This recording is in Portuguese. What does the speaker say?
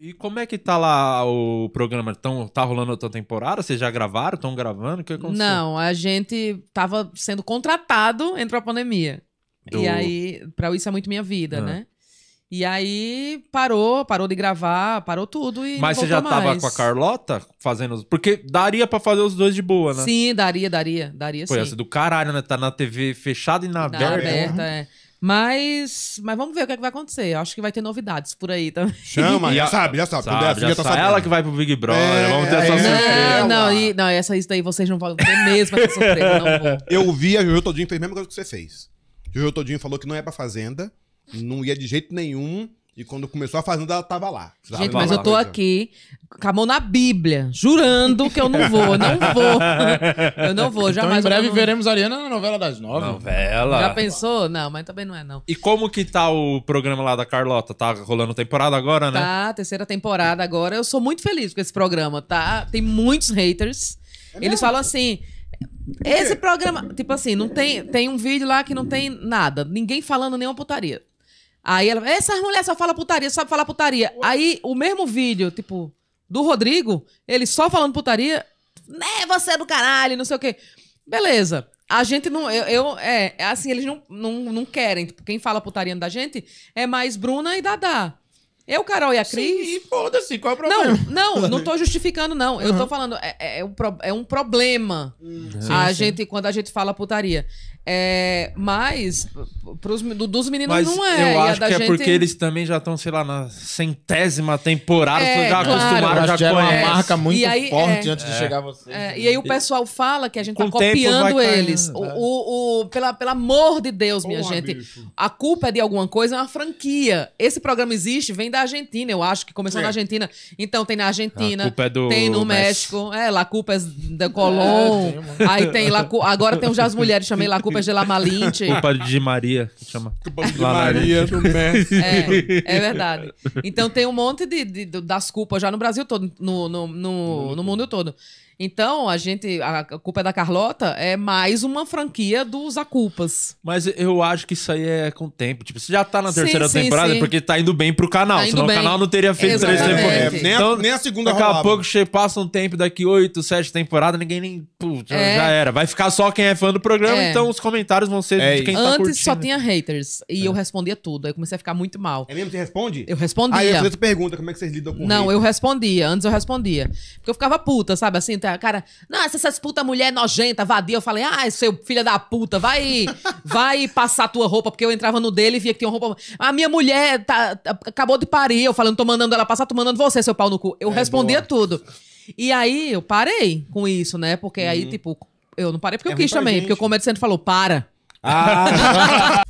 E como é que tá lá o programa? Tão, tá rolando outra temporada? Vocês já gravaram? Estão gravando? O que aconteceu? Não, a gente tava sendo contratado, entrou a pandemia. Do... E aí, pra isso é muito minha vida, ah. né? E aí parou, parou de gravar, parou tudo e. Mas você já tava mais. com a Carlota fazendo. Porque daria para fazer os dois de boa, né? Sim, daria, daria, daria Pô, sim. Pô, do caralho, né? Tá na TV fechada e na, na aberta. aberta é. Mas, mas vamos ver o que, é que vai acontecer. Eu acho que vai ter novidades por aí também. Chama, já sabe, já sabe. É sabe, assim, já já tá sabe. Ela que vai pro Big Brother, é, vamos ter é essa surpresa. Não, não, e, não, essa isso daí vocês não vão ter mesmo essa surpresa, Eu vi a Juju Todinho fez a mesma coisa que você fez. Juju Todinho falou que não ia pra Fazenda, não ia de jeito nenhum. E quando começou a Fazenda, ela tava lá. Gente, mas eu tô aqui com a mão na Bíblia, jurando que eu não vou, não vou. eu não vou, jamais. Então, em breve não... veremos a Ariana na novela das nove. Novela. Já pensou? Não, mas também não é, não. E como que tá o programa lá da Carlota? Tá rolando temporada agora, né? Tá, terceira temporada agora. Eu sou muito feliz com esse programa, tá? Tem muitos haters. É Eles falam assim. Esse programa, tipo assim, não tem, tem um vídeo lá que não tem nada, ninguém falando nenhuma putaria. Aí ela, essas mulheres só falam putaria, só falar putaria. Aí o mesmo vídeo, tipo, do Rodrigo, ele só falando putaria, né, você é do caralho, não sei o quê. Beleza. A gente não. Eu, eu é, é assim, eles não, não, não querem. Tipo, quem fala putaria da gente é mais Bruna e Dadá. Eu, Carol e a Cris. Sim, foda-se, qual é o problema? Não, não, não tô justificando, não. Eu tô falando, é, é, é um, é um problema. Uhum. A sim, gente, sim. quando a gente fala putaria. É, mas pros, dos meninos mas não é. Eu acho que é gente... é porque eles também já estão, sei lá, na centésima temporada, é, já claro, acostumaram, já, já É uma marca muito aí, forte é, antes de chegar vocês. É, né? e aí o pessoal fala que a gente Com tá copiando eles. Caindo, né? o, o, o, pela, pelo amor de Deus, minha Porra, gente. Bicho. A culpa é de alguma coisa, é uma franquia. Esse programa existe, vem da Argentina, eu acho que começou é. na Argentina. Então tem na Argentina, do... tem no México, México. é, La Culpa é da Colón. aí tem La, agora tem o Jazz Mulheres, chamei La Culpa Cuba de Lamalinte. Culpa de Maria, que chama. de Maria do É, é verdade. Então tem um monte de, de das culpas já no Brasil todo, no, no, no, no mundo todo. Então, a gente. A culpa é da Carlota é mais uma franquia dos Aculpas. Mas eu acho que isso aí é com o tempo. Tipo, você já tá na terceira sim, temporada sim, sim. porque tá indo bem pro canal. Tá senão bem. o canal não teria feito Exatamente. três temporadas. É, nem, então, a, nem a segunda Daqui rolava. a pouco passa um tempo, daqui oito, sete temporadas, ninguém nem. Putz, é. já era. Vai ficar só quem é fã do programa, é. então os os comentários vão ser é de quem isso. tá Antes curtindo. só tinha haters e é. eu respondia tudo. Aí eu comecei a ficar muito mal. É mesmo? Você responde? Eu respondia. Aí ah, eu outra pergunta, como é que vocês lidam com isso? Não, eu respondia. Antes eu respondia. Porque eu ficava puta, sabe? Assim, tá, cara, não, essas puta mulher nojenta, vadia. Eu falei, ai, seu filho da puta, vai, vai passar tua roupa. Porque eu entrava no dele e via que tinha roupa. A minha mulher tá, tá, acabou de parir. Eu falei, não tô mandando ela passar, tô mandando você, seu pau no cu. Eu é, respondia boa. tudo. E aí eu parei com isso, né? Porque uhum. aí, tipo, eu não parei porque é eu quis também, gente. porque o comerciante falou, para. Ah!